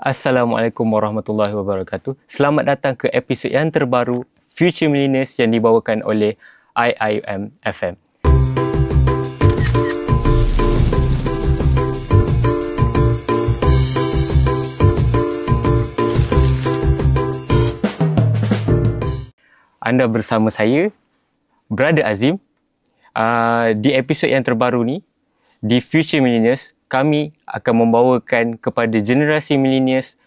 Assalamualaikum warahmatullahi wabarakatuh. Selamat datang ke episod yang terbaru Future Millennials yang dibawakan oleh IIM FM. Anda bersama saya Brother Azim uh, di episod yang terbaru ni di Future Millennials kami akan membawakan kepada generasi millennials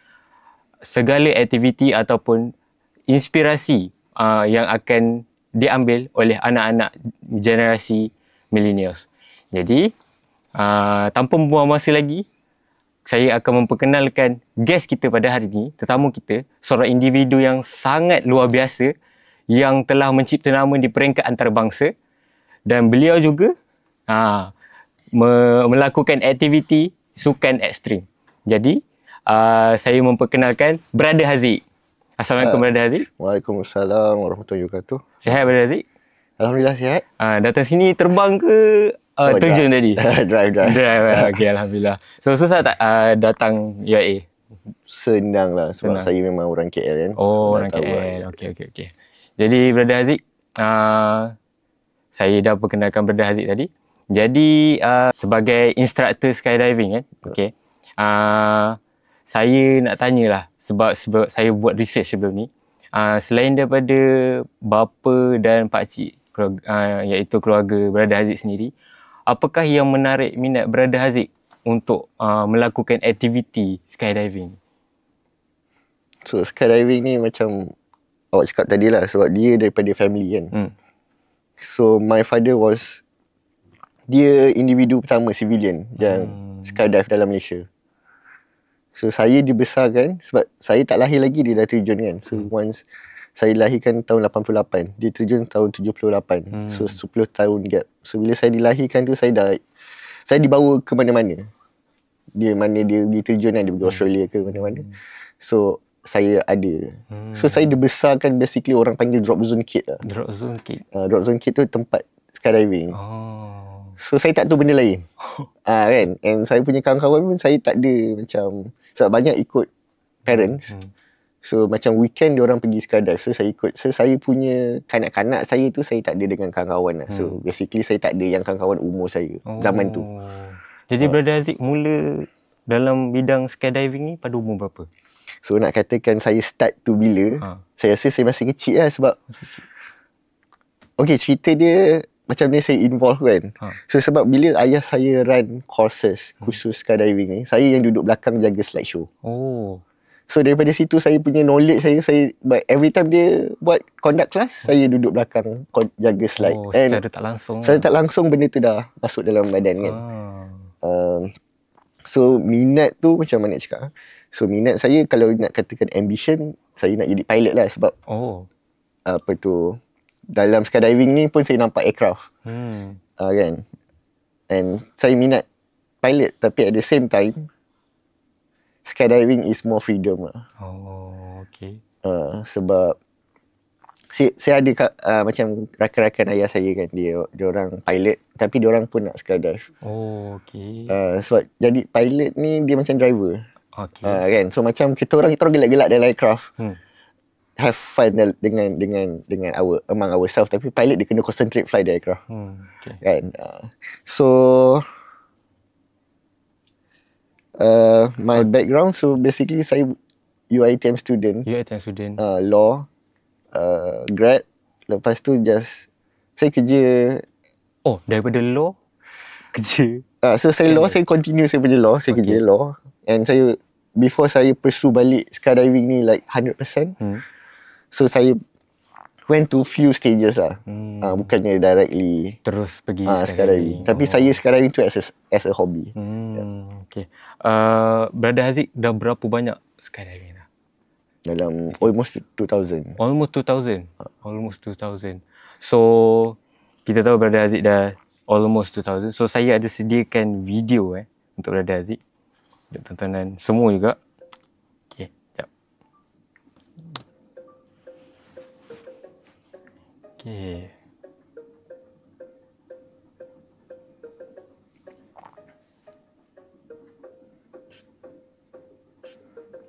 segala aktiviti ataupun inspirasi uh, yang akan diambil oleh anak-anak generasi millennials. Jadi, uh, tanpa membuang masa lagi, saya akan memperkenalkan guest kita pada hari ini, tetamu kita, seorang individu yang sangat luar biasa yang telah mencipta nama di peringkat antarabangsa dan beliau juga uh, me- melakukan aktiviti sukan ekstrim. Jadi, uh, saya memperkenalkan Brother Haziq. Assalamualaikum uh, Brother Haziq. Waalaikumsalam warahmatullahi wabarakatuh. Sihat Brother Haziq? Alhamdulillah sihat. Uh, datang sini terbang ke uh, oh, terjun tadi? drive, drive. Drive, ah, okay, Alhamdulillah. So, susah tak uh, datang UIA? Senang lah sebab Senang. saya memang orang KL kan. Oh, Senang orang KL. Lah. Okay okay okay. Jadi, Brother Haziq, uh, saya dah perkenalkan Brother Haziq tadi. Jadi uh, sebagai instructor skydiving kan. Eh? Okey. Uh, saya nak tanyalah sebab sebab saya buat research sebelum ni. Uh, selain daripada bapa dan pak cik keluarga, uh, iaitu keluarga Brother Haziq sendiri, apakah yang menarik minat Brother Haziq untuk uh, melakukan aktiviti skydiving? So skydiving ni macam awak cakap tadi lah sebab dia daripada family kan. Hmm. So my father was dia individu pertama civilian yang hmm. skydive dalam Malaysia. So saya dibesarkan sebab saya tak lahir lagi dia dah terjun kan. So hmm. once saya lahirkan tahun 88, dia terjun tahun 78. Hmm. So 10 tahun gap. So bila saya dilahirkan tu saya dah saya dibawa ke mana-mana. Dia mana dia pergi terjun kan dia pergi hmm. Australia ke mana-mana. Hmm. So saya ada. Hmm. So saya dibesarkan basically orang panggil drop zone kit lah. Drop zone kit. Uh, drop zone kit tu tempat skydiving. Oh. So saya tak tahu benda lain. Ah ha, kan. And saya punya kawan-kawan pun saya tak ada macam sebab banyak ikut parents. Hmm. So macam weekend dia orang pergi skydive. So saya ikut. So saya punya kanak-kanak saya tu saya tak ada dengan kawan-kawan lah. Hmm. So basically saya tak ada yang kawan-kawan umur saya oh. zaman tu. Jadi ah. brother Aziz mula dalam bidang skydiving ni pada umur berapa? So nak katakan saya start tu bila? Ha. Saya rasa saya masih kecil lah sebab Okay cerita dia macam ni saya involve kan. Ha. So sebab bila ayah saya run courses khusus hmm. skydiving ni, saya yang duduk belakang jaga slide show. Oh. So daripada situ saya punya knowledge saya saya but every time dia buat conduct class, oh. saya duduk belakang jaga slide. Oh, secara tak langsung. Saya tak langsung benda tu dah masuk dalam badan kan. Ha. Uh, so minat tu macam mana cakap? Ah? So minat saya kalau nak katakan ambition, saya nak jadi pilot lah sebab Oh. apa tu dalam skydiving ni pun saya nampak aircraft. Hmm. Uh, kan. And saya minat pilot tapi at the same time skydiving is more freedom lah. Oh, okay. Uh, sebab saya, saya ada uh, macam rakan-rakan ayah saya kan dia dia orang pilot tapi dia orang pun nak skydive. Oh, okay. Uh, sebab jadi pilot ni dia macam driver. Okay. Uh, kan. So macam kita orang kita orang gelak-gelak dalam aircraft. Hmm have fun dengan dengan dengan our among ourselves tapi pilot dia kena concentrate fly the aircraft. Hmm. Okay. Kan? Uh, so uh, my background so basically saya UiTM student. UiTM student. Uh, law uh, grad lepas tu just saya kerja oh daripada law kerja. Uh, so saya law saya continue saya punya law saya okay. kerja law and saya before saya pursue balik skydiving ni like 100%. Hmm. So saya went to few stages lah. Hmm. Uh, bukannya directly. Terus pergi uh, ah, sekarang ni. Tapi oh. saya sekarang itu as a, as a hobby. Hmm. Yeah. Okay. Uh, Brother Haziq dah berapa banyak sekarang ni dah? Dalam almost 2000. Almost 2000? Ah. Almost 2000. So kita tahu Brother Haziq dah almost 2000. So saya ada sediakan video eh untuk Brother Haziq. Untuk tontonan semua juga. Okay.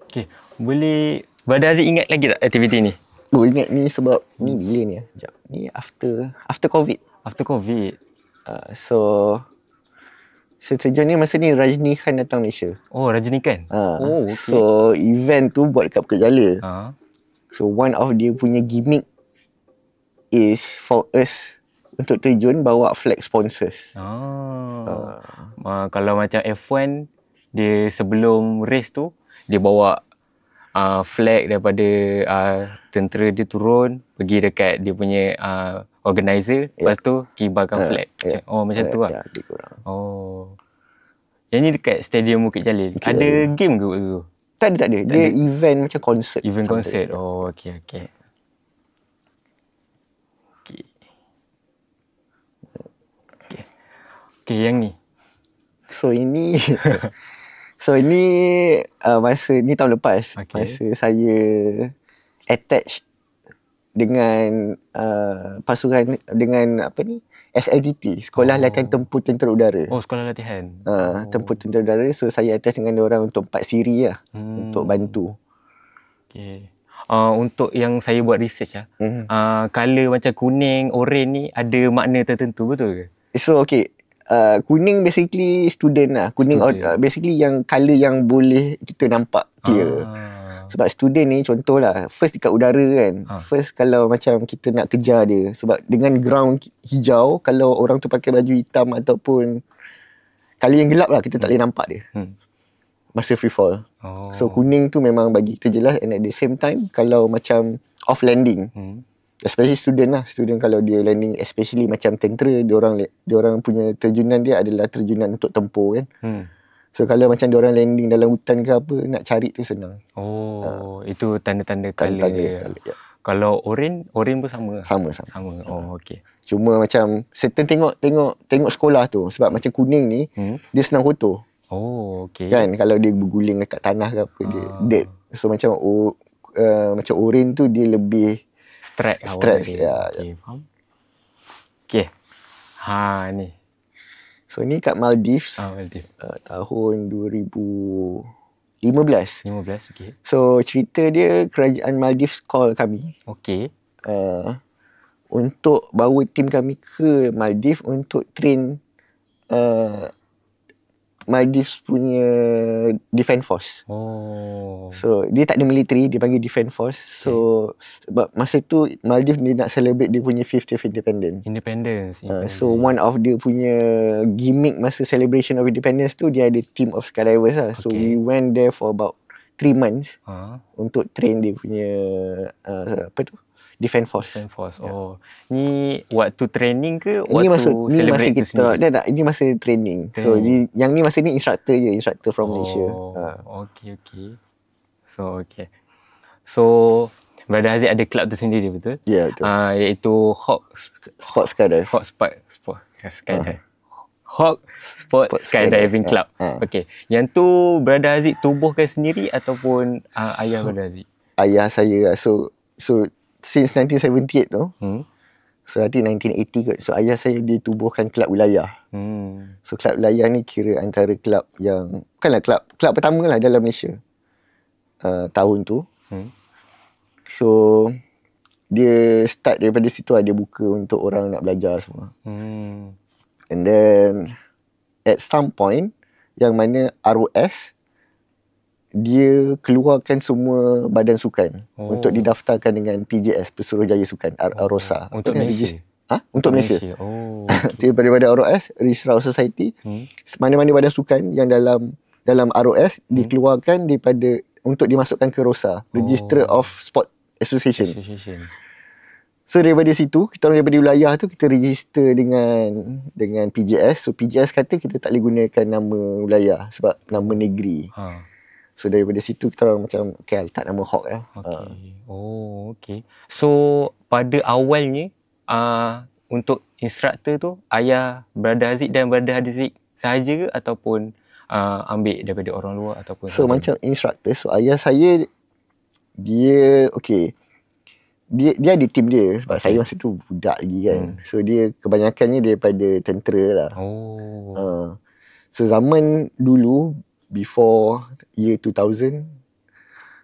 Okay, boleh Badar Aziz ingat lagi tak aktiviti ni? Oh, ingat ni sebab ni bila ni? Ya? Sekejap. Ni after after COVID. After COVID. Uh, so ni masa ni Rajni Khan datang Malaysia. Oh, Rajni Khan? Ha. Oh, okay. So, event tu buat dekat Pekat Jala. Uh. Ah. So, one of dia punya gimmick is for us untuk terjun bawa flag sponsors. Ah. Uh. Uh, kalau macam F1 dia sebelum race tu dia bawa uh, flag daripada uh, tentera dia turun pergi dekat dia punya uh, organizer yeah. lepas tu kibarkan uh, flag. Yeah. Oh macam uh, tu lah. yeah, ya, Oh. Yang ni dekat stadium Bukit Jalil. Bukit Ada game ke waktu tu? Tak ada, tak ada. Tak dia ada. event macam konsert. Event konsert. Oh, okay okay. Okay, yang ni. So, ini... so, ini uh, masa... Ni tahun lepas. Okay. Masa saya attach dengan uh, pasukan... Dengan apa ni? SLDT. Sekolah oh. Latihan Tempur Tentera Udara. Oh, Sekolah Latihan. Uh, ah, oh. Tempur Tentera Udara. So, saya attach dengan orang untuk empat siri lah. Hmm. Untuk bantu. Okay. Uh, ah, untuk yang saya buat research lah. Mm-hmm. Uh, color macam kuning, oranye ni ada makna tertentu betul ke? So, okay uh, kuning basically student lah kuning student. Uh, basically yang color yang boleh kita nampak clear ah. sebab student ni contoh lah. first dekat udara kan ah. first kalau macam kita nak kejar dia sebab dengan ground hijau kalau orang tu pakai baju hitam ataupun kali yang gelap lah kita tak hmm. boleh nampak dia hmm. masa free fall oh. so kuning tu memang bagi kita jelas and at the same time kalau macam off landing hmm especially student lah student kalau dia landing especially macam tentera dia orang dia orang punya terjunan dia adalah terjunan untuk tempur kan hmm. so kalau macam dia orang landing dalam hutan ke apa nak cari tu senang oh ha. itu tanda-tanda kali tanda ya. kalau orin orin pun sama sama sama, sama. oh okey cuma macam certain tengok tengok tengok sekolah tu sebab macam kuning ni hmm. dia senang kotor oh okey kan kalau dia berguling dekat tanah ke apa ha. dia ah. dead so macam oh, uh, macam orin tu dia lebih stretch lah stretch ya yeah, okay, yeah. faham okay ha ni so ni kat Maldives ah Maldives uh, tahun 2015 15 okey so cerita dia kerajaan Maldives call kami okey uh, untuk bawa tim kami ke Maldives untuk train uh, Maldives punya defense force. Oh. So dia tak ada military, dia panggil defense force. So okay. masa tu Maldives dia nak celebrate dia punya 50th independence. Independence. Uh, so one of dia punya gimmick masa celebration of independence tu dia ada team of skydivers lah. So okay. we went there for about 3 months. huh ah. Untuk train dia punya uh, apa tu? Uh, Defend Force. Defend Force. Ya. Oh. Yeah. Ni waktu training ke waktu ini masa, celebrate masa kita, tu sendiri? Tak, ini masa training. Okay. So ni, yang ni masa ni instructor je. Instructor from oh. Malaysia. Ha. Okay, okay. So, okay. So, Brother Haziq ada club tu sendiri betul? Ya, yeah, betul. Uh, iaitu Hawk Sports Skydive. Hawk Sport, Skydive. Uh. Ha. Hawk Sport, Sport Skydiving, Skydiving Club. Uh. Okay. Yang tu Brother Haziq tubuhkan sendiri ataupun uh, ayah so, Brother Haziq? Ayah saya lah. So, so since 1978 tu. Hmm. So nanti 1980 kot. So ayah saya dia tubuhkan kelab wilayah. Hmm. So kelab wilayah ni kira antara kelab yang bukanlah kelab kelab pertama lah dalam Malaysia. Uh, tahun tu. Hmm. So dia start daripada situ lah. Dia buka untuk orang nak belajar semua. Hmm. And then at some point yang mana ROS hmm dia keluarkan semua badan sukan oh. untuk didaftarkan dengan PJS Pesuruh Jaya Sukan oh. ROSA untuk Apa Malaysia. Ha? Untuk, untuk Malaysia. Malaysia. Oh. Okay. daripada ROS, Risrau Society. Hmm. Mana-mana badan sukan yang dalam dalam ROS hmm. dikeluarkan daripada untuk dimasukkan ke ROSA, oh. Register of Sport Association. Association. So daripada situ, kita orang daripada wilayah tu kita register dengan dengan PJS. So PJS kata kita tak boleh gunakan nama wilayah sebab nama negeri. Ha. So daripada situ kita orang macam okay, lah, letak nama Hawk ya. Okay. Uh. Oh, okay. So pada awalnya uh, untuk instruktor tu ayah Brother Haziq dan Brother Haziq sahaja ke ataupun uh, ambil daripada orang luar ataupun So sahaja. macam instruktor so ayah saya dia okay dia dia ada tim dia sebab saya masa tu budak lagi kan. Hmm. So dia kebanyakannya daripada tentera lah. Oh. Uh. So zaman dulu before year 2000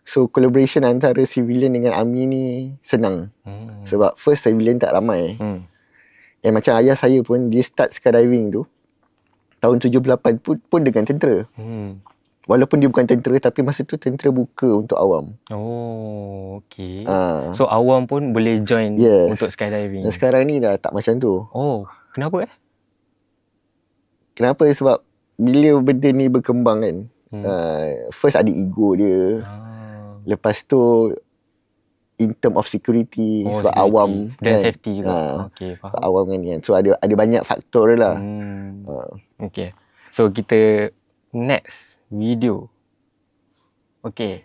so collaboration antara civilian dengan army ni senang hmm. sebab first civilian tak ramai hmm. and macam ayah saya pun dia start skydiving tu tahun 78 pun, pun dengan tentera hmm. Walaupun dia bukan tentera tapi masa tu tentera buka untuk awam. Oh, okey. Ha. So awam pun boleh join yes. untuk skydiving. Dan sekarang ni dah tak macam tu. Oh, kenapa eh? Kenapa sebab bila benda ni berkembang kan hmm. uh, first ada ego dia ah. lepas tu in term of security oh, sebab security. awam dan kan, safety juga uh, okey awam kan, kan so ada ada banyak faktor lah hmm. uh. okey so kita next video okey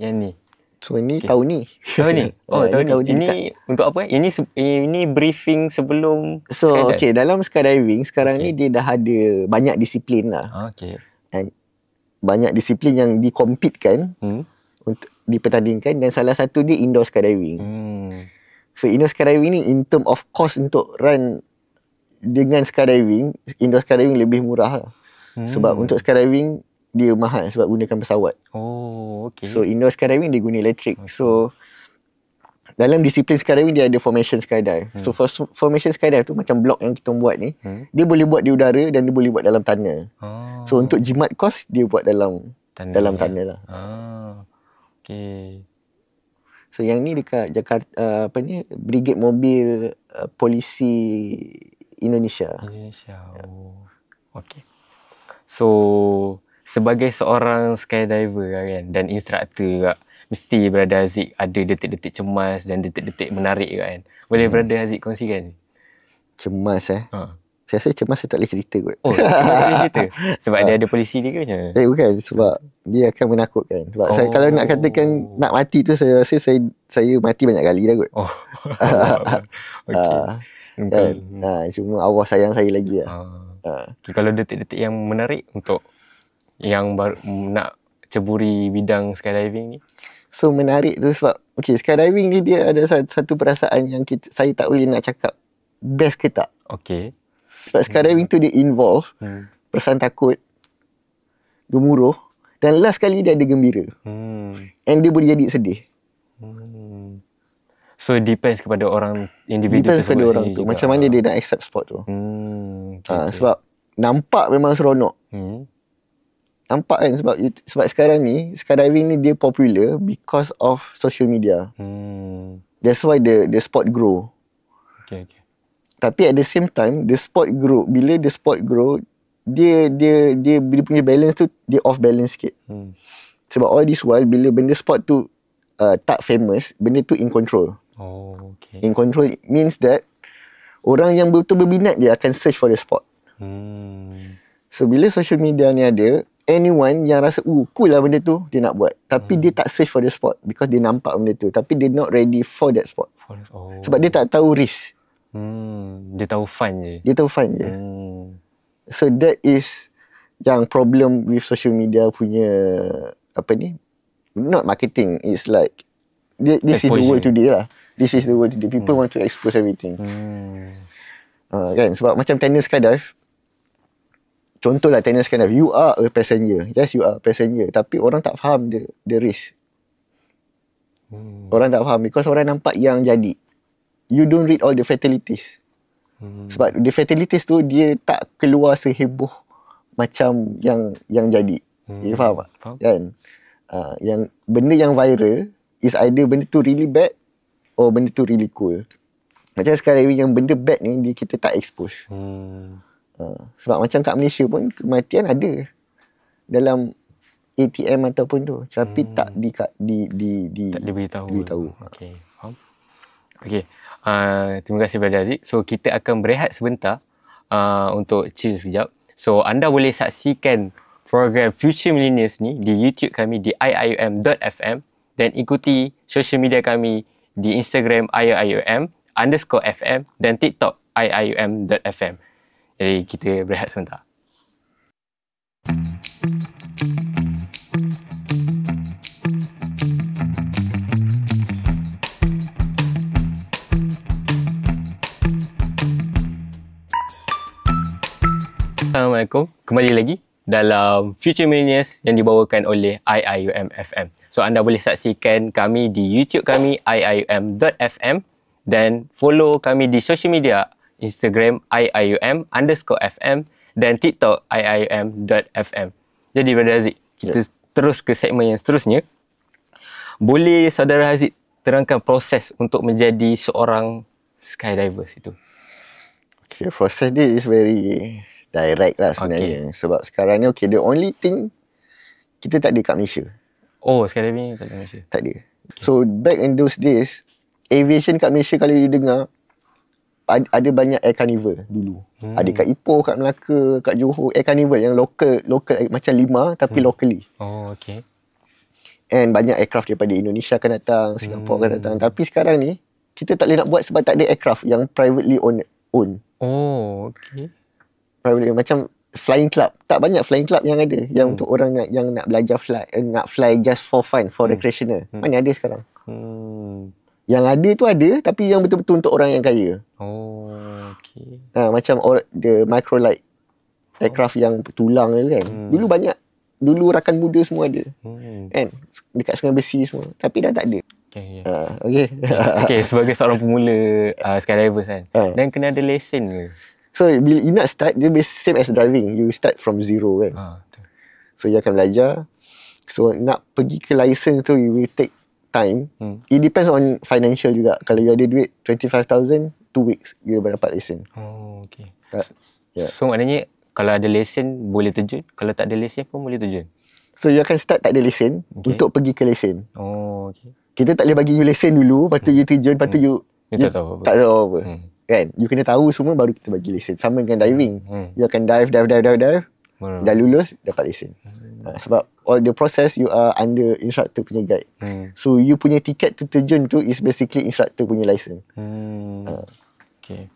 yang ni So ini okay. tahun ni. Tahun ni. Oh, ya, tahun ni. ini, ini untuk apa? Ini ini briefing sebelum So skydive. okay, dalam skydiving sekarang okay. ni dia dah ada banyak disiplin lah. Okay. Dan banyak disiplin yang dikompetkan hmm. untuk dipertandingkan dan salah satu dia indoor skydiving. Hmm. So indoor skydiving ni in term of cost untuk run dengan skydiving, indoor skydiving lebih murah lah. Hmm. Sebab untuk skydiving dia mahal sebab gunakan pesawat. Oh, okay. So indoor skydiving dia guna elektrik. Okay. So dalam disiplin skydiving dia ada formation skydive. Hmm. So for, formation skydive tu macam blok yang kita buat ni, hmm. dia boleh buat di udara dan dia boleh buat dalam tanah. Oh. So untuk jimat kos dia buat dalam tanah dalam ya. tanah lah. Ah. Okay. So yang ni dekat Jakarta uh, apa ni Brigade Mobil uh, Polisi Indonesia. Indonesia. Oh. Okay. So sebagai seorang skydiver lah kan dan instructor juga mesti berada Aziz ada detik-detik cemas dan detik-detik menarik kan. Boleh hmm. brother Aziz kan? Cemas eh? Ha. Saya rasa cemas saya tak boleh cerita kot. Oh, cerita? Sebab dia ha. ada polisi dia ke macam mana? Eh bukan, sebab dia akan menakutkan. Sebab oh. saya kalau nak katakan oh. nak mati tu, saya rasa saya, saya mati banyak kali dah kot. Oh, ha. okey. Ha. Ha. Ha. Cuma Allah sayang saya lagi lah. Ah. Ha. Ha. Okay, kalau detik-detik yang menarik untuk yang baru nak ceburi bidang skydiving ni? So menarik tu sebab okay, skydiving ni dia ada satu perasaan yang kita, saya tak boleh nak cakap best ke tak. Okay. Sebab skydiving hmm. tu dia involve hmm. perasaan takut, gemuruh dan last sekali dia ada gembira. Hmm. And dia boleh jadi sedih. Hmm. So depends kepada orang individu depends kepada orang tu. Juga. Macam mana dia nak accept spot tu. Hmm. Ah, okay, ha, okay. Sebab nampak memang seronok. Hmm nampak kan sebab sebab sekarang ni skydiving ni dia popular because of social media. Hmm. That's why the the sport grow. Okay, okay. Tapi at the same time the sport grow bila the sport grow dia dia dia dia punya balance tu dia off balance sikit. Hmm. Sebab all this while bila benda sport tu uh, tak famous, benda tu in control. Oh, okay. In control means that orang yang betul berminat dia akan search for the sport. Hmm. So bila social media ni ada, anyone yang rasa uh cool lah benda tu dia nak buat tapi hmm. dia tak safe for the spot because dia nampak benda tu tapi dia not ready for that spot oh. sebab dia tak tahu risk hmm. dia tahu fun je dia tahu fun je hmm. so that is yang problem with social media punya apa ni not marketing it's like this, this is the world today lah this is the world today people hmm. want to expose everything hmm. uh, kan sebab macam tennis skydive contohlah tenant skydive you are a passenger yes you are a passenger tapi orang tak faham the the risk hmm. orang tak faham because orang nampak yang jadi you don't read all the fatalities hmm. sebab the fatalities tu dia tak keluar seheboh macam yang yang jadi hmm. you faham tak faham. kan uh, yang benda yang viral is either benda tu really bad or benda tu really cool macam sekarang ni yang benda bad ni dia kita tak expose hmm Oh, sebab macam kat Malaysia pun kematian ada dalam ATM ataupun tu. Tapi hmm. tak di, di, di, di tak diberitahu. diberitahu. Okay. Faham? Okay. Uh, terima kasih Brother Aziz. So kita akan berehat sebentar uh, untuk chill sekejap. So anda boleh saksikan program Future Millennials ni di YouTube kami di iium.fm dan ikuti social media kami di Instagram iium_fm dan TikTok iium.fm. Jadi eh, kita berehat sebentar. Assalamualaikum. Kembali lagi dalam Future Millennials yang dibawakan oleh FM. So anda boleh saksikan kami di YouTube kami IIUM.FM dan follow kami di social media Instagram IIUM underscore FM dan TikTok IIUM FM. Jadi Brother Haziq, kita yeah. terus ke segmen yang seterusnya. Boleh Saudara Haziq terangkan proses untuk menjadi seorang skydiver situ. Okay, proses dia is very direct lah sebenarnya. Okay. Sebab sekarang ni, okay, the only thing kita tak ada kat Malaysia. Oh, skydiving tak ada Malaysia? Tak ada. Okay. So, back in those days, aviation kat Malaysia kalau you dengar, ada banyak air carnival dulu. Hmm. Ada kat Ipoh, kat Melaka, kat Johor. Air carnival yang local, local eh, macam lima tapi hmm. locally. Oh, okay. And banyak aircraft daripada Indonesia akan datang, Singapura hmm. akan datang. Tapi sekarang ni, kita tak boleh nak buat sebab tak ada aircraft yang privately own. own. Oh, okay. Privately, macam flying club. Tak banyak flying club yang ada. Yang hmm. untuk orang yang, yang nak belajar fly, eh, nak fly just for fun, for hmm. recreational. Hmm. Mana ada sekarang. Hmm. Yang ada tu ada tapi yang betul-betul untuk orang yang kaya. Oh, okey. Ha, macam or, the micro light aircraft yang tulang tu kan. Hmm. Dulu banyak dulu rakan muda semua ada. Hmm. Kan? Dekat Sungai Besi semua. Tapi dah tak ada. Okay, yeah. uh, okay. okay sebagai seorang pemula uh, skydiver kan uh. Dan kena ada lesen ke? So bila you nak start Dia same as driving You start from zero kan uh, So you akan belajar So nak pergi ke license tu You will take time. Hmm. It depends on financial juga. Kalau you ada duit 25,000, 2 weeks you dapat dapat lesen. Oh, okay. Uh, yeah. So, maknanya kalau ada lesen, boleh terjun. Kalau tak ada lesen pun boleh terjun. So, you akan start tak ada lesen okay. untuk pergi ke lesen. Oh, okay. Kita tak boleh bagi you lesen dulu, lepas tu hmm. you terjun, lepas tu hmm. you, you, tak tahu apa. Tak tahu apa. Hmm. Kan? You kena tahu semua baru kita bagi lesen. Sama dengan diving. Hmm. You akan dive, dive, dive, dive, dive. Dah lulus, dapat lesen. Hmm sebab all the process you are under instructor punya guide. Hmm. So you punya tiket tu terjun tu is basically instructor punya license. Hmm. Uh. Okay.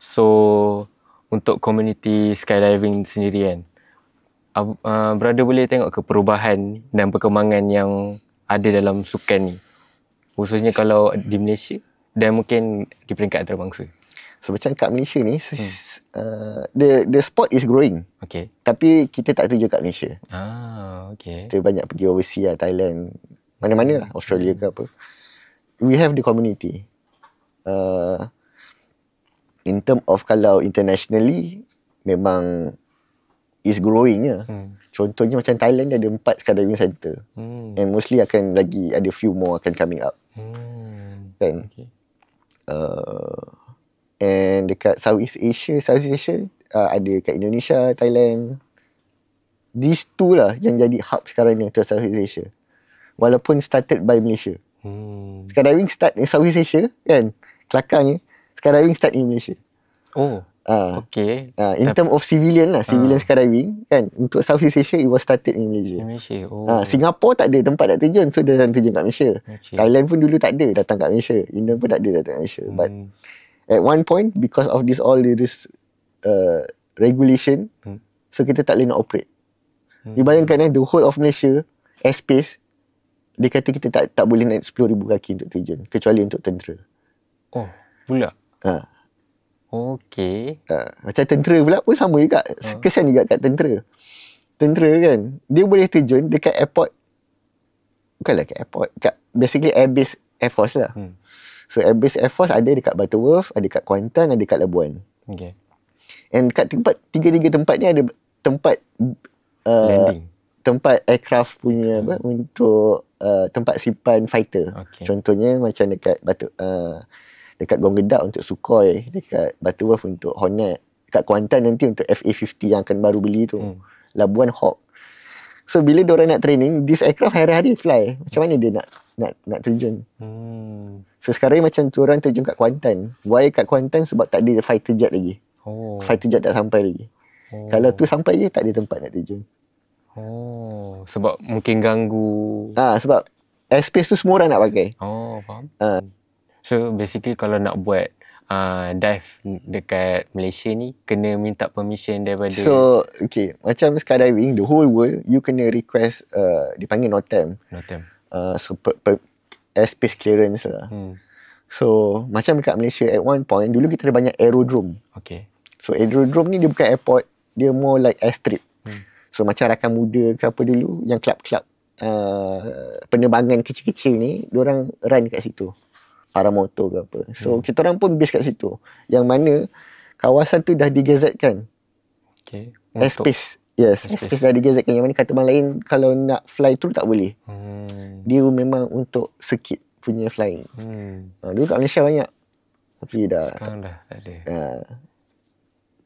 So untuk community skydiving sendiri kan. Uh, uh, brother boleh tengok ke perubahan dan perkembangan yang ada dalam sukan ni. Khususnya kalau di Malaysia dan mungkin di peringkat antarabangsa. So macam kat Malaysia ni hmm. Uh, the the sport is growing. Okay. Tapi kita tak tuju kat Malaysia. Ah, okay. Kita banyak pergi overseas lah, Thailand. Mana-mana lah, Australia ke apa. We have the community. Uh, in term of kalau internationally, memang is growing Ya. Hmm. Contohnya macam Thailand dia ada empat skydiving center. Hmm. And mostly akan lagi ada few more akan coming up. Hmm. Kan? Okay. Uh, And dekat Southeast Asia, Southeast Asia uh, ada kat Indonesia, Thailand. These two lah yang jadi hub sekarang ni untuk Southeast Asia. Walaupun started by Malaysia. Hmm. Skydiving start in Southeast Asia kan? Kelakang Kelakarnya. Skydiving start in Malaysia. Oh. Uh, okay. Uh, in term of civilian lah. Civilian uh. skydiving kan? Untuk Southeast Asia, it was started in Malaysia. In Malaysia. Oh. Uh, Singapore tak ada tempat nak terjun. So, dia datang terjun kat Malaysia. Okay. Thailand pun dulu tak ada datang kat Malaysia. Indonesia pun tak ada datang kat Malaysia. Hmm. But, at one point because of this all this uh, regulation hmm. so kita tak boleh nak operate hmm. you bayangkan eh the whole of Malaysia airspace dia kata kita tak tak boleh naik 10,000 kaki untuk tujuan kecuali untuk tentera oh pula ha. Okay. Uh, macam tentera pula pun sama juga. Uh. Kesan juga kat tentera. Tentera kan, dia boleh tujuan dekat airport. Bukanlah kat airport. Kat basically airbase air force lah. Hmm. So Air Base Air Force ada dekat Butterworth, ada dekat Kuantan, ada dekat Labuan. Okay. And dekat tempat tiga-tiga tempat ni ada tempat uh, landing. Tempat aircraft punya apa hmm. untuk uh, tempat simpan fighter. Okay. Contohnya macam dekat Batu uh, dekat Gong Gedak untuk Sukhoi, dekat Batu Wolf untuk Hornet, dekat Kuantan nanti untuk FA-50 yang akan baru beli tu. Hmm. Labuan Hawk. So bila dia nak training, this aircraft hari-hari fly. Macam mana dia nak nak nak terjun. Hmm. So sekarang ni macam tu orang terjun kat Kuantan. Why kat Kuantan sebab tak ada fighter jet lagi. Oh. Fighter jet tak sampai lagi. Oh. Kalau tu sampai je tak ada tempat nak terjun. Oh, sebab mungkin ganggu. Ah, ha, sebab airspace tu semua orang nak pakai. Oh, faham. Ha. So basically kalau nak buat uh, dive dekat Malaysia ni kena minta permission daripada So okay macam skydiving the whole world you kena request uh, dipanggil NOTAM. NOTAM. Uh, so per, per, airspace clearance lah. Hmm. So macam dekat Malaysia at one point dulu kita ada banyak aerodrome. Okay. So aerodrome ni dia bukan airport, dia more like airstrip. Hmm. So macam rakan muda ke apa dulu yang club-club uh, penerbangan kecil-kecil ni, orang run kat situ. Para motor ke apa. So hmm. kita orang pun base kat situ. Yang mana kawasan tu dah digazetkan. Okay. Airspace Yes, especially ada gear second. Yang mana kata bang lain kalau nak fly through tak boleh. Hmm. Dia memang untuk circuit punya flying. Hmm. Ha, ah, dulu kat Malaysia banyak. Tapi dah. Sekarang tak, dah tak ada. Ha.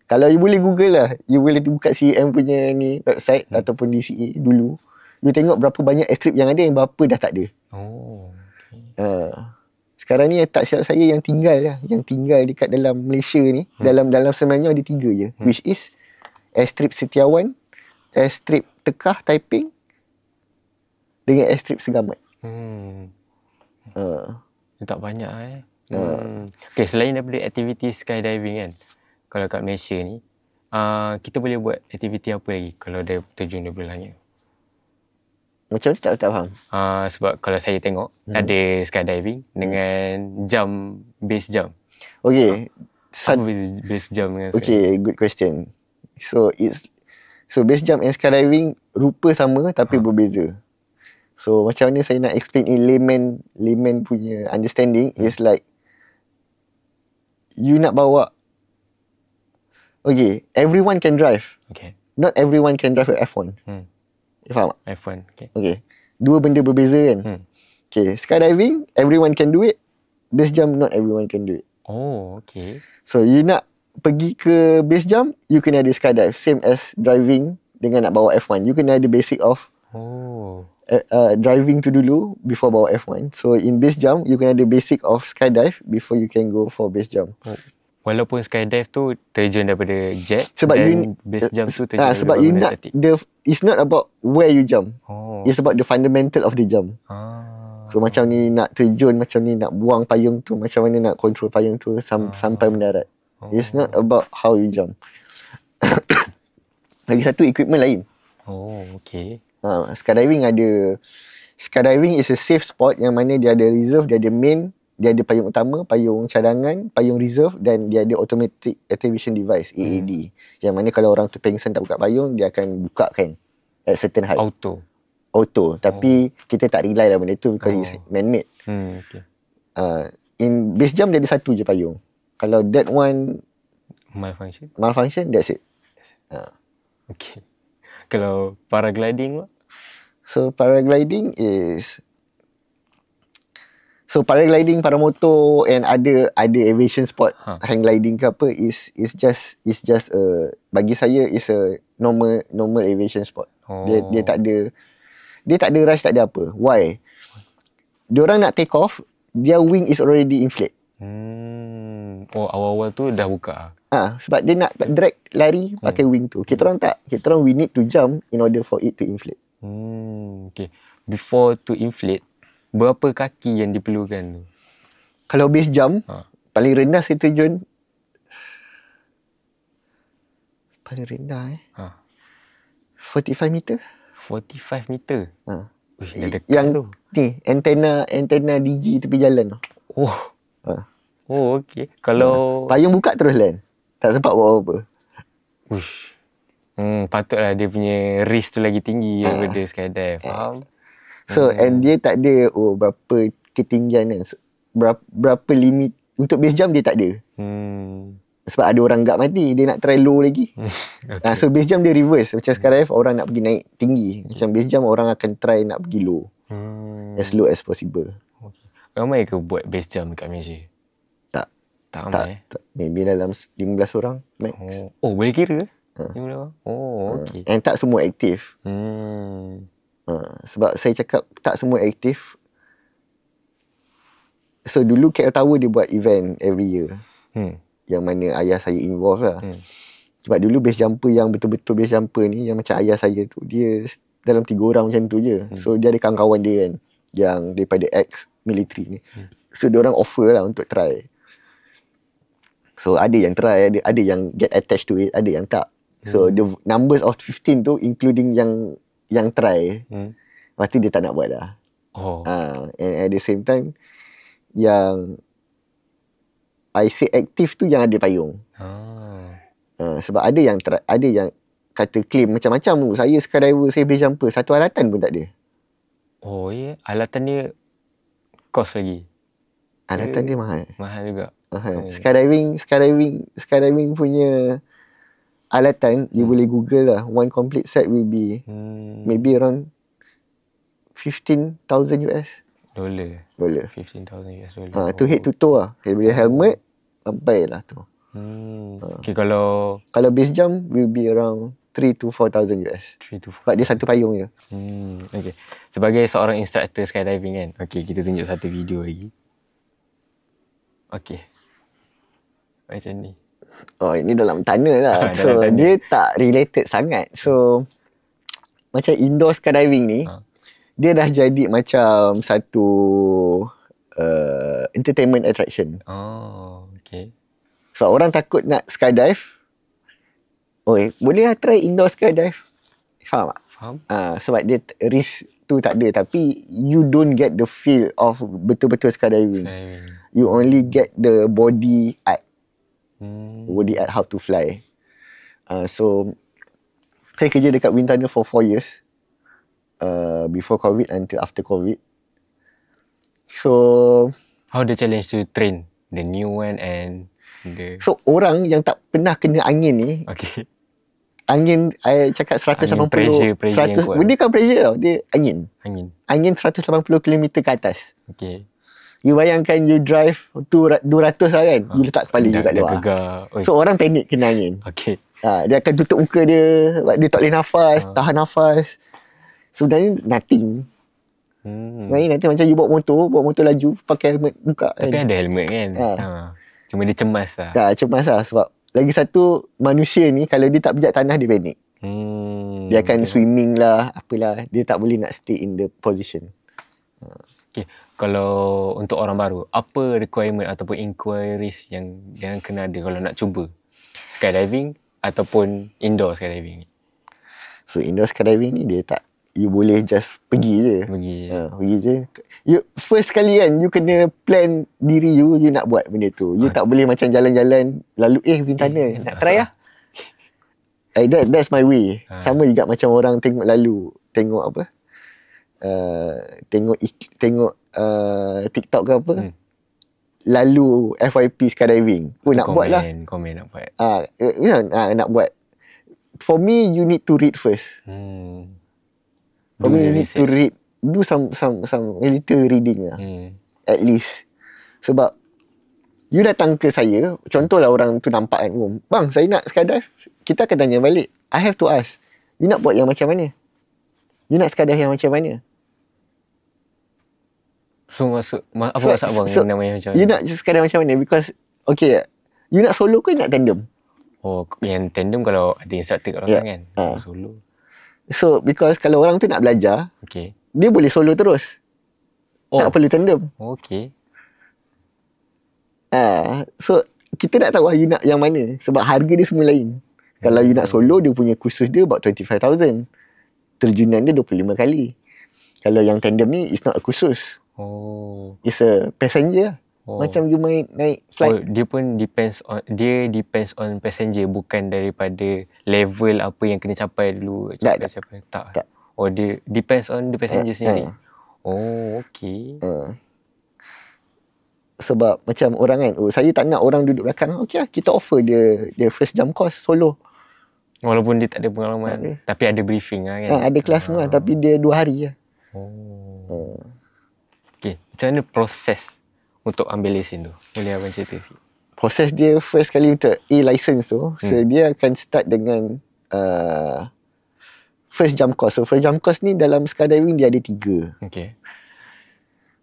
Kalau you boleh google lah. You boleh buka CEM punya ni website hmm. ataupun DCE dulu. You tengok berapa banyak airstrip yang ada yang berapa dah tak ada. Oh. Okay. Ah. Sekarang ni tak silap saya yang tinggal lah. Yang tinggal dekat dalam Malaysia ni. Hmm. Dalam dalam sebenarnya ada tiga je. Hmm. Which is Astrip Setiawan, Astrip Tekah Taiping dengan Astrip Segamat. Hmm. Uh. Tak banyak eh. Uh. Hmm. Okay, selain daripada aktiviti skydiving kan, kalau kat Malaysia ni, uh, kita boleh buat aktiviti apa lagi kalau dia terjun daripada langit? Macam tu tak, tak faham. Uh, sebab kalau saya tengok, hmm. ada skydiving dengan jump base jump. Okay. Uh, apa base jump. dengan Okay, good question. So it's So base jump and skydiving Rupa sama Tapi ha. berbeza So macam mana saya nak explain in layman Layman punya understanding hmm. Is like You nak bawa Okay Everyone can drive Okay Not everyone can drive a F1 hmm. You faham tak? F1 okay. okay Dua benda berbeza kan hmm. Okay Skydiving Everyone can do it Base jump not everyone can do it Oh okay So you nak pergi ke base jump you kena ada skydive same as driving dengan nak bawa F1 you kena ada basic of oh eh, uh, driving tu dulu before bawa F1 so in base jump you kena ada basic of skydive before you can go for base jump oh. walaupun skydive tu terjun daripada jet sebab you, base jump tu ah, terjun uh, sebab you nak the it's not about where you jump oh. it's about the fundamental of the jump ah. So macam ni nak terjun macam ni nak buang payung tu macam mana nak control payung tu sam- ah. sampai mendarat. Oh. It's not about how you jump. Lagi satu equipment lain. Oh, okay. Uh, skydiving ada skydiving is a safe spot yang mana dia ada reserve, dia ada main, dia ada payung utama, payung cadangan, payung reserve dan dia ada automatic activation device hmm. AAD. Yang mana kalau orang tu pengsan tak buka payung, dia akan buka kan at certain height. Auto. Auto. Tapi oh. kita tak rely lah benda tu because oh. it's man-made. Hmm, okay. Uh, in base jump dia ada satu je payung. Kalau that one malfunction, malfunction that's it. That's it. Ha. Okay. Kalau paragliding what? Lah? So paragliding is So paragliding, paramotor and ada ada aviation sport, huh. Ha. hang gliding ke apa is is just is just a bagi saya is a normal normal aviation sport. Oh. Dia dia tak ada dia tak ada rush tak ada apa. Why? Dia orang nak take off, dia wing is already inflate. Hmm oh awal-awal tu dah buka Ah, ha, sebab dia nak drag lari hmm. pakai wing tu. Kita orang tak, kita orang we need to jump in order for it to inflate. Hmm, okay. Before to inflate, berapa kaki yang diperlukan tu? Kalau base jump, ha. paling rendah saya terjun. Paling rendah eh. Ha. 45 meter. 45 meter? Ha. Uish, yang tu. Ni, antena antena DG tepi jalan tu. Oh. Ha. Oh okey. Kalau payung buka terus lain. Tak sempat buat apa. Ush. Hmm patutlah dia punya risk tu lagi tinggi uh, daripada skydive. Eh. Faham? So hmm. and dia tak ada oh, berapa ketinggian kan. Berapa, berapa limit untuk base jump dia tak ada. Hmm. Sebab ada orang gap mati dia nak try low lagi. okay. Ah, so base jump dia reverse macam skydive orang nak pergi naik tinggi. Macam base jump orang akan try nak pergi low. Hmm. As low as possible. Okay. Ramai ke buat base jump dekat Malaysia? Tak ramai. Tak, eh. tak, maybe dalam 15 orang max. Oh, oh boleh kira? Ha. Oh, ha. okay. And tak semua aktif. Hmm. Ha. Sebab saya cakap tak semua aktif. So, dulu KL Tower dia buat event every year. Hmm. Yang mana ayah saya involve lah. Hmm. Sebab dulu base jumper yang betul-betul base jumper ni, yang macam ayah saya tu, dia dalam tiga orang macam tu je. Hmm. So, dia ada kawan-kawan dia kan, yang daripada ex-military ni. Hmm. So, orang offer lah untuk try. So ada yang try, ada, ada yang get attached to it, ada yang tak. So hmm. the numbers of 15 tu including yang yang try. Hmm. Pasti dia tak nak buat lah. Oh. Uh, and at the same time yang I say active tu yang ada payung. Ah. Uh, sebab ada yang try, ada yang kata claim macam-macam tu. Saya skydiver, saya boleh jumper. Satu alatan pun tak ada. Oh, ya. Yeah. Alatan dia kos lagi. Alatan dia, ya. dia mahal. Mahal juga. Hmm. Skydiving, skydiving, skydiving punya alatan, you hmm. boleh google lah. One complete set will be hmm. maybe around 15,000 US. Dollar. Dollar. 15,000 US dollar. Ha, tu head to toe lah. Dari hmm. helmet, sampai lah tu. Hmm. Ha. Okay, kalau... Kalau base jump, will be around 3 to 4,000 US. 3 to 4. Sebab dia satu payung je. Hmm. Okay. Sebagai seorang instructor skydiving kan, okay, kita tunjuk satu video lagi. Okay macam ni. Oh ini dalam tanah lah. Ha, so tanah. dia tak related sangat. So macam indoor skydiving ni ha. dia dah jadi macam satu uh, entertainment attraction. Oh okay. So orang takut nak skydive. okay boleh lah try indoor skydive. Faham tak? Faham. Uh, sebab dia risk tu tak ada tapi you don't get the feel of betul-betul skydiving. Okay. You only get the body art. Hmm. Word at how to fly. Uh, so, saya kerja dekat Wind Tunnel for 4 years. Uh, before COVID and after COVID. So, how the challenge to train the new one and the... So, orang yang tak pernah kena angin ni, okay. angin, saya cakap 180... Angin pressure, pressure 100, yang kuat. Dia kan pressure tau, dia angin. Angin. Angin 180 km ke atas. Okay. You bayangkan you drive 200 lah kan. Ha. You ah, letak kepala dia, you kat luar. So orang panik kena angin. Okay. Ha, dia akan tutup muka dia. Dia tak boleh nafas. Ha. Tahan nafas. Sebenarnya nothing. Hmm. Sebenarnya nanti macam you bawa motor. Bawa motor laju. Pakai helmet buka kan? Tapi kan. ada helmet kan. Ha. ha. Cuma dia cemas lah. Ha, cemas lah. Sebab lagi satu. Manusia ni kalau dia tak pijak tanah dia panik. Hmm. Dia akan okay. swimming lah. Apalah. Dia tak boleh nak stay in the position. Ha. Okay kalau untuk orang baru apa requirement ataupun inquiries yang yang kena ada kalau nak cuba skydiving ataupun indoor skydiving ni so indoor skydiving ni dia tak you boleh just pergi je pergi je uh, pergi je you first kali kan you kena plan diri you you nak buat benda tu you okay. Ha. tak boleh macam jalan-jalan lalu eh bintana eh, nak try lah I, eh, that, that's my way ha. sama juga macam orang tengok lalu tengok apa uh, tengok tengok uh, TikTok ke apa hmm. lalu FYP skydiving oh Atau nak komen, buat lah Comment nak buat ah uh, eh, you ya, ah, nak buat for me you need to read first hmm. for me you need to read do some some some little reading lah hmm. at least sebab you datang ke saya contohlah orang tu nampak kan oh, bang saya nak skydive kita akan tanya balik I have to ask you nak buat yang macam mana you nak skydive yang macam mana So masuk ma- Apa so, maksud abang so, Nama yang macam You ni? nak sekadar macam mana Because Okay You nak solo ke nak tandem Oh yang tandem Kalau ada instructor kat orang yeah. kan uh. Solo So because Kalau orang tu nak belajar Okay Dia boleh solo terus oh. Tak perlu tandem Okay Ah, uh, So Kita nak tahu You nak yang mana Sebab harga dia semua lain hmm. Kalau you nak hmm. solo Dia punya kursus dia About 25,000 Terjunan dia 25 kali kalau yang tandem ni It's not a khusus Oh. It's a passenger. Oh. Macam you main naik slide. Oh, dia pun depends on dia depends on passenger bukan daripada level apa yang kena capai dulu. Tak, tak. Capai. tak. tak. Oh, dia depends on the passenger uh, sendiri. Uh. Oh, okay. Uh. Sebab macam orang kan, oh, saya tak nak orang duduk belakang. Okay lah, kita offer dia, dia first jump course solo. Walaupun dia tak ada pengalaman. Okay. Tapi ada briefing lah kan. Uh, ada kelas uh. semua, ah. tapi dia dua hari lah. Oh. Uh. Okay, macam mana proses untuk ambil lesen tu? Boleh abang cerita sikit? Proses dia first kali untuk e-license tu, hmm. so dia akan start dengan uh, first jump course. So first jump course ni dalam skydiving dia ada tiga. Okay.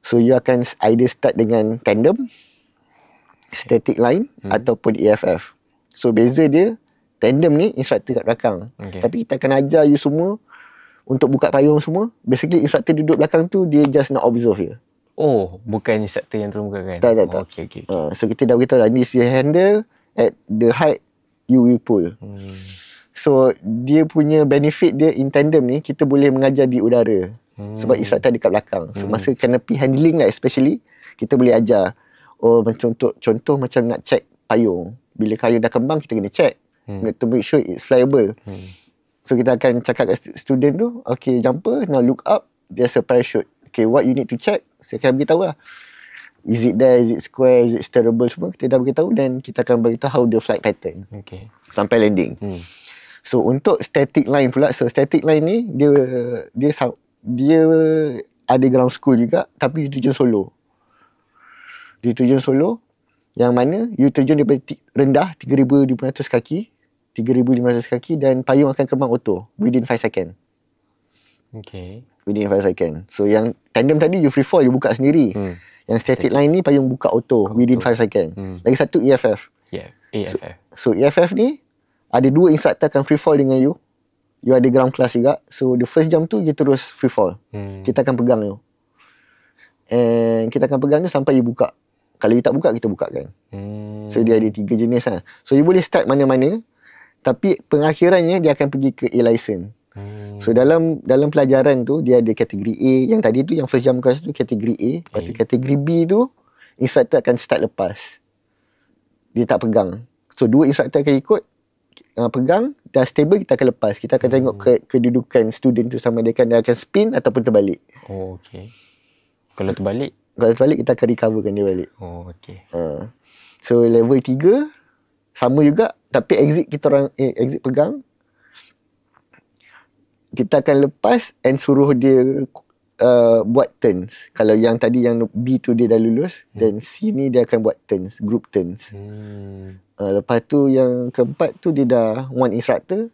So you akan either start dengan tandem, static line hmm. ataupun EFF. So beza dia, tandem ni instructor kat belakang. Okay. Tapi kita akan ajar you semua untuk buka payung semua. Basically instructor duduk belakang tu dia just nak observe je. Oh, bukan instructor yang turun buka kan? Tak, tak, tak. Oh, okay, okay. Uh, so kita dah beritahu lah, this is handle at the height you will pull. Hmm. So dia punya benefit dia in tandem ni, kita boleh mengajar di udara. Hmm. Sebab instructor dekat belakang. So hmm. masa hmm. canopy handling lah especially, kita boleh ajar. Oh, macam untuk contoh macam nak check payung. Bila kayu dah kembang, kita kena check. Hmm. Make to make sure it's flyable. Hmm. So kita akan cakap kat student tu, okay jumpa, now look up, there's a parachute. Okay, what you need to check, saya akan beritahu lah. Is it there, is it square, is it steerable semua, kita dah beritahu dan kita akan beritahu how the flight pattern okay. sampai landing. Hmm. So untuk static line pula, so static line ni dia dia dia ada ground school juga tapi dia terjun solo. Dia tujuan solo yang mana you tujuan daripada rendah 3,500 kaki 3500 kaki dan payung akan kembang auto within 5 second. Okay. Within 5 second. So yang tandem tadi you free fall you buka sendiri. Hmm. Yang static okay. line ni payung buka auto within 5 second. Hmm. Lagi satu EFF. Yeah, EFF. So, e so EFF ni ada dua instructor akan free fall dengan you. You ada ground class juga. So the first jump tu you terus free fall. Hmm. Kita akan pegang you. And kita akan pegang dia sampai you buka. Kalau you tak buka, kita buka kan. Hmm. So dia ada tiga jenis lah. Ha. So you boleh start mana-mana tapi pengakhirannya dia akan pergi ke A license. Hmm. So dalam dalam pelajaran tu dia ada kategori A yang tadi tu yang first jam kelas tu kategori A, lepas tu kategori B tu instructor akan start lepas. Dia tak pegang. So dua instructor akan ikut uh, pegang dan stable kita akan lepas. Kita akan hmm. tengok ke, hmm. kedudukan student tu sama dia akan dia akan spin ataupun terbalik. Oh okey. Kalau terbalik, kalau terbalik kita akan recoverkan dia balik. Oh okey. Uh. Ah. So level 3 sama juga tapi exit kita orang eh, exit pegang kita akan lepas and suruh dia uh, buat turns kalau yang tadi yang B tu dia dah lulus hmm. then C ni dia akan buat turns group turns hmm. uh, lepas tu yang keempat tu dia dah one instructor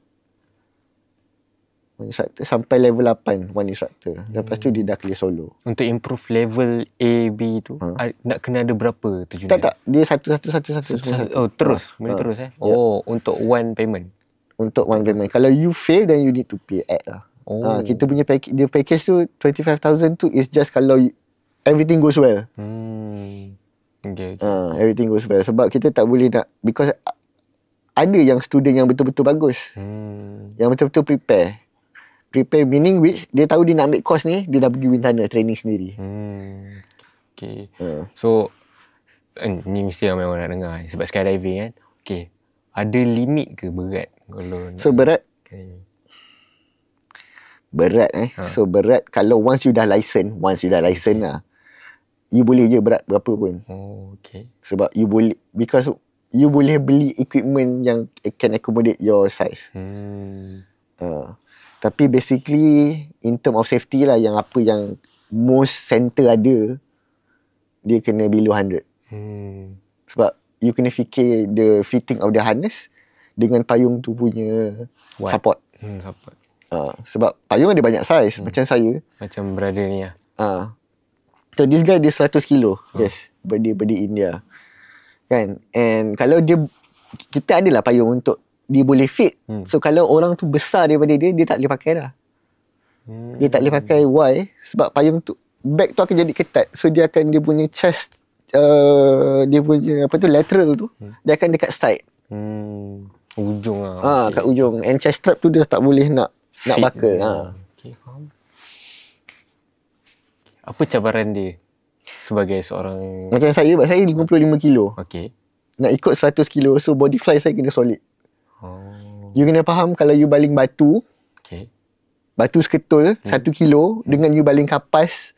one instructor sampai level 8 one instructor lepas hmm. tu dia dah clear solo untuk improve level A B tu ha? nak kena ada berapa tu? tak tak dia satu satu satu satu, satu, satu. oh terus ha. boleh terus eh yeah. oh untuk one payment untuk one payment kalau you fail then you need to pay add lah ha, oh. ha, kita punya package dia package tu 25000 tu is just kalau you, everything goes well hmm okey okay. ha, everything goes well sebab kita tak boleh nak because ada yang student yang betul-betul bagus. Hmm. Yang betul-betul prepare prepare meaning which dia tahu dia nak ambil course ni dia dah pergi Wintana training sendiri hmm. okay uh. so eh, ni mesti yang memang nak dengar eh, sebab skydiving kan okay ada limit ke berat kalau so nak berat kain. berat eh ha. so berat kalau once you dah license once you dah license okay. lah you boleh je berat berapa pun oh okay sebab you boleh because you boleh beli equipment yang can accommodate your size hmm. uh. Tapi basically in term of safety lah yang apa yang most center ada dia kena below 100. Hmm. Sebab you kena fikir the fitting of the harness dengan payung tu punya What? support. Hmm, support. Uh, sebab payung ada banyak size hmm. macam saya. Macam brother ni lah. Uh. So this guy dia 100 kilo. Oh. Yes. Berdi-berdi India. Kan? And kalau dia kita adalah payung untuk dia boleh fit. Hmm. So kalau orang tu besar daripada dia, dia tak boleh pakai dah. Hmm. Dia tak boleh pakai Y sebab payung tu back tu akan jadi ketat. So dia akan dia punya chest uh, dia punya apa tu lateral tu hmm. dia akan dekat side. Hmm. Ujung lah, Ah, ha, okay. kat ujung. And chest strap tu dia tak boleh nak fit nak bakar. Ha. Ah. Okay. Apa cabaran dia sebagai seorang Macam saya, saya 55 kilo. Okey. Nak ikut 100 kilo. So body fly saya kena solid. Oh. You kena faham kalau you baling batu, okay. batu seketul, hmm. satu kilo, dengan you baling kapas,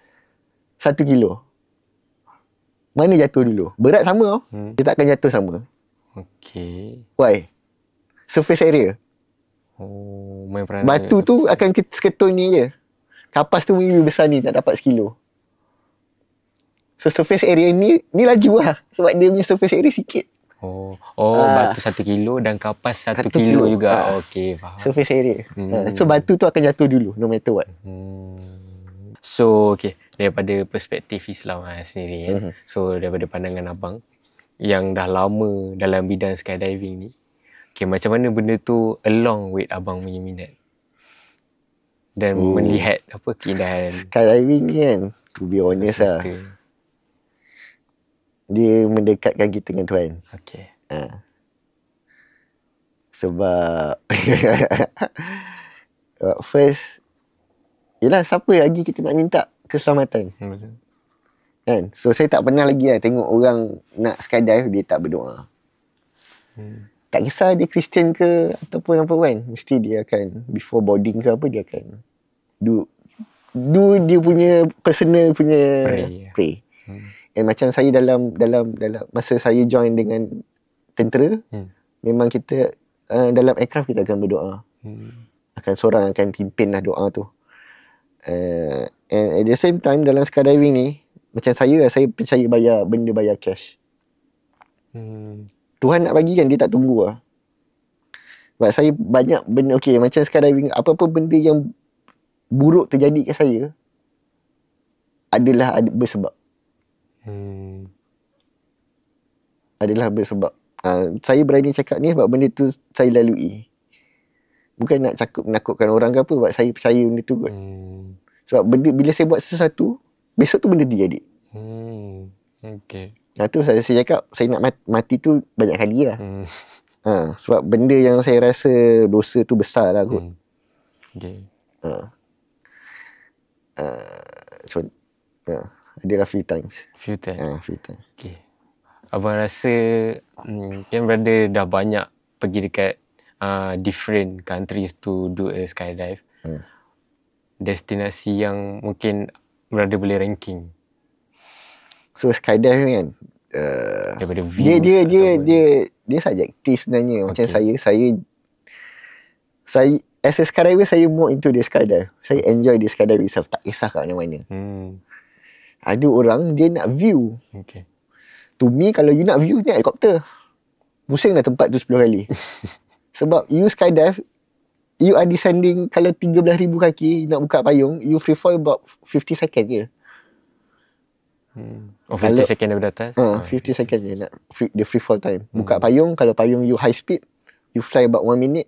satu kilo. Mana jatuh dulu? Berat sama tau. Hmm. Dia takkan jatuh sama. Okay. Why? Surface area. Oh, main peranan. Batu tu akan seketul ni je. Kapas tu mungkin besar ni, tak dapat sekilo. So, surface area ni, ni laju lah. Sebab dia punya surface area sikit. Oh, oh uh, batu satu kilo dan kapas satu, satu kilo, kilo juga. Uh, Okey, faham. Surface area. Hmm. Uh, so, batu tu akan jatuh dulu, no matter what. Hmm. So, okay. Daripada perspektif Islam lah sendiri. Uh-huh. So, daripada pandangan abang yang dah lama dalam bidang skydiving ni, okay, macam mana benda tu along with abang punya minat? Dan Ooh. melihat apa keindahan. Skydiving ni kan, to be honest lah dia mendekatkan kita dengan Tuhan. Okay. Ha. Sebab But first Yelah siapa lagi kita nak minta keselamatan hmm. kan? So saya tak pernah lagi lah tengok orang nak skydive dia tak berdoa hmm. Tak kisah dia Christian ke ataupun apa kan Mesti dia akan before boarding ke apa dia akan Do, do dia punya personal punya pray, pray. Hmm. And macam saya dalam dalam dalam masa saya join dengan tentera hmm. memang kita uh, dalam aircraft kita akan berdoa. Hmm. Akan seorang akan pimpin lah doa tu. Uh, and at the same time dalam skydiving ni macam saya lah, saya percaya bayar benda bayar cash. Hmm. Tuhan nak bagi kan dia tak tunggu lah. Sebab saya banyak benda okey macam skydiving apa-apa benda yang buruk terjadi ke saya adalah ada bersebab. Hmm. Adalah sebab ha, saya berani cakap ni sebab benda tu saya lalui. Bukan nak cakap menakutkan orang ke apa sebab saya percaya benda tu kot. Hmm. Sebab benda bila saya buat sesuatu, besok tu benda tu jadi. Hmm. Okay. Nah, tu saya, saya cakap saya nak mati, mati tu banyak kali lah. Hmm. Ha, sebab benda yang saya rasa dosa tu besar lah kot. Hmm. Okay. Ha. Uh, so, uh, dia dah few times. Few times? Ha, few times. Okay. Abang rasa hmm, kan brother dah banyak pergi dekat uh, different countries to do a skydive. Hmm. Destinasi yang mungkin berada boleh ranking. So skydive kan uh, daripada view dia dia dia dia, dia subjektif sebenarnya macam saya saya saya as a skydiver saya more into the skydive. Saya enjoy the skydive itself tak kisah kat mana-mana. Hmm. Ada orang dia nak view. Okay. To me kalau you nak view ni helikopter. Pusing dah tempat tu 10 kali. Sebab you skydive, you are descending kalau 13,000 kaki nak buka payung, you free fall about 50 second je. Hmm. Oh, 50 kalau, second daripada atas? Uh, ha, 50 oh. second je nak free, the free fall time. Buka hmm. payung, kalau payung you high speed, you fly about 1 minute.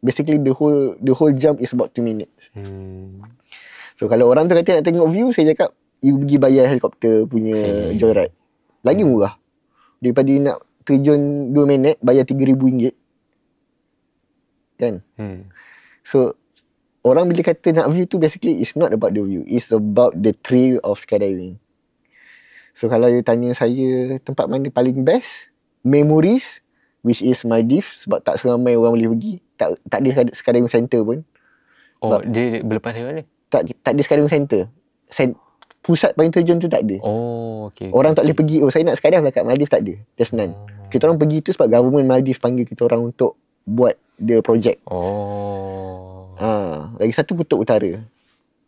Basically the whole the whole jump is about 2 minutes. Hmm. So kalau orang tu kata nak tengok view, saya cakap you pergi bayar helikopter punya hmm. joyride. Lagi hmm. murah. Daripada nak terjun 2 minit bayar 3000 ringgit. Kan? Hmm. So orang bila kata nak view tu basically it's not about the view, it's about the thrill of skydiving. So kalau you tanya saya tempat mana paling best, memories which is my div sebab tak seramai orang boleh pergi. Tak tak ada skydiving center pun. Oh, But, dia berlepas di mana? Tak tak ada skydiving center. Sen- pusat paling terjun tu tak ada. Oh, okay. Orang tak boleh pergi. Oh, saya nak skydive dekat Maldives tak ada. There's none. Oh. Kita orang pergi tu sebab government Maldives panggil kita orang untuk buat the project. Oh. Ah, ha, lagi satu kutub utara.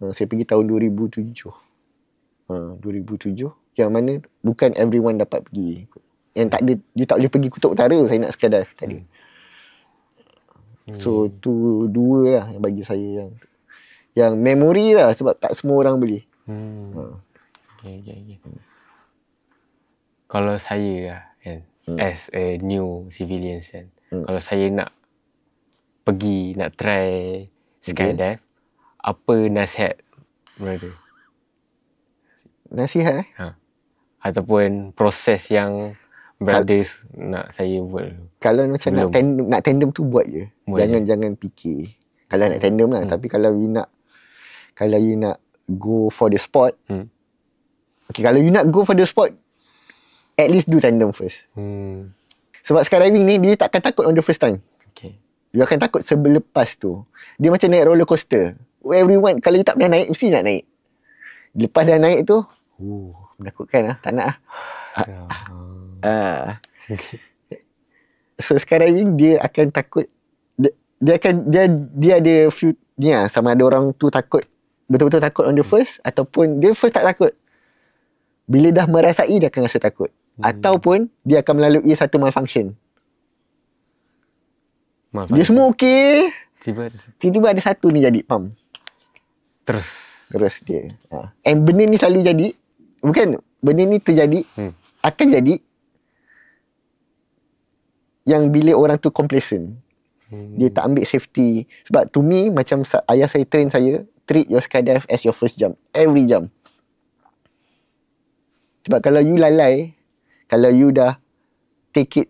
Ha, saya pergi tahun 2007. Ha, 2007 yang mana bukan everyone dapat pergi. Yang tak ada dia tak boleh pergi kutub utara saya nak skydive hmm. tadi. So tu dua lah yang bagi saya yang yang memory lah sebab tak semua orang boleh. Hmm. hmm. Okay, okay, okay. Kalau saya lah kan, hmm. as a new civilian kan, hmm. kalau saya nak pergi nak try skydive, okay. apa nasihat mereka? Nasihat eh? Ha. Ataupun proses yang brothers nak saya buat Kalau macam nak, ten- nak tandem tu buat je. Buat jangan, jangan fikir. Kalau nak hmm. tandem lah. Hmm. Tapi kalau you nak, kalau you nak go for the spot hmm. okay kalau you nak go for the spot at least do tandem first hmm. sebab skydiving ni dia takkan takut on the first time okay. you akan takut sebelepas tu dia macam naik roller coaster everyone kalau you tak pernah naik mesti nak naik lepas dah naik tu Ooh. Uh, menakutkan lah tak nak lah ah, ya. ah, ah. so skydiving dia akan takut dia, dia akan dia dia ada few ni lah sama ada orang tu takut betul-betul takut on the hmm. first hmm. ataupun dia first tak takut bila dah merasai dia akan rasa takut hmm. ataupun dia akan melalui satu malfunction malfunction dia semua okey tiba-tiba ada, satu ni jadi pam terus terus dia ha. and benda ni selalu jadi bukan benda ni terjadi hmm. akan jadi yang bila orang tu complacent hmm. dia tak ambil safety sebab to me macam ayah saya train saya treat your skydive as your first jump. Every jump. Sebab kalau you lalai, kalau you dah take it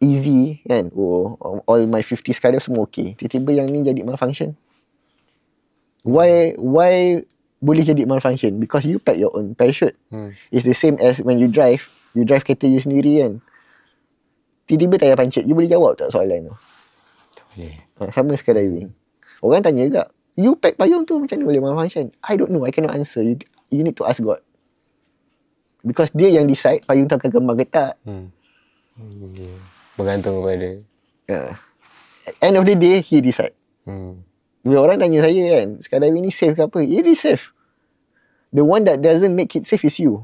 easy kan, oh, all my 50 skydive semua okay. Tiba-tiba yang ni jadi malfunction. Why why boleh jadi malfunction? Because you pack your own parachute. Hmm. It's the same as when you drive, you drive kereta you sendiri kan. Tiba-tiba tayar pancit, you boleh jawab tak soalan tu? Okay. Ha, sama skydiving. Orang tanya juga, you pack payung tu macam ni boleh malfunction? I don't know. I cannot answer. You, you need to ask God. Because dia yang decide payung tu akan kembang ke tak. Hmm. Yeah. Hmm, bergantung kepada. Uh. End of the day, he decide. Hmm. Bila orang tanya saya kan, Sekarang ini safe ke apa? It is safe. The one that doesn't make it safe is you.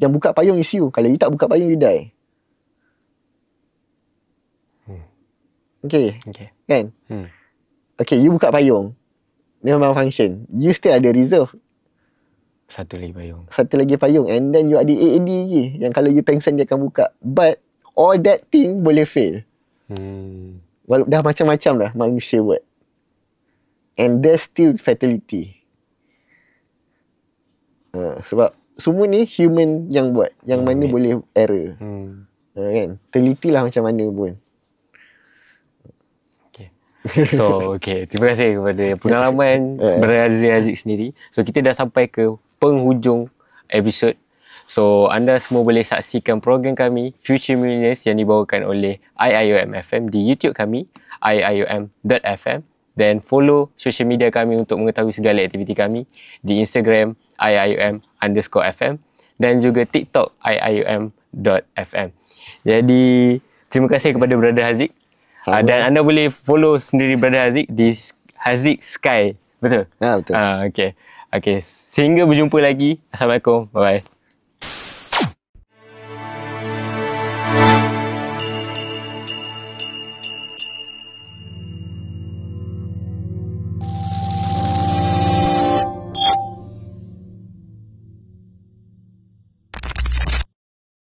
Yang buka payung is you. Kalau you tak buka payung, you die. Hmm. Okay. okay. Kan? Hmm. Okay, you buka payung ni memang function you still ada reserve satu lagi payung satu lagi payung and then you ada AED je yang kalau you pengsan dia akan buka but all that thing boleh fail hmm. Walau, dah macam-macam dah manusia buat and there's still fatality uh, sebab semua ni human yang buat yang hmm. mana boleh error hmm. uh, kan teliti lah macam mana pun So okay Terima kasih kepada Pengalaman eh. Berazir Aziz sendiri So kita dah sampai ke Penghujung Episode So anda semua boleh saksikan Program kami Future Millionaires Yang dibawakan oleh IIOM FM Di YouTube kami IIOM.FM Then follow Social media kami Untuk mengetahui Segala aktiviti kami Di Instagram IIOM Underscore FM Dan juga TikTok IIOM.FM Jadi Terima kasih kepada Brother Haziq Uh, dan anda boleh follow sendiri Brother Haziq di Haziq Sky. Betul? Ya, betul. Uh, ah, okay. Okay. Sehingga berjumpa lagi. Assalamualaikum. Bye-bye.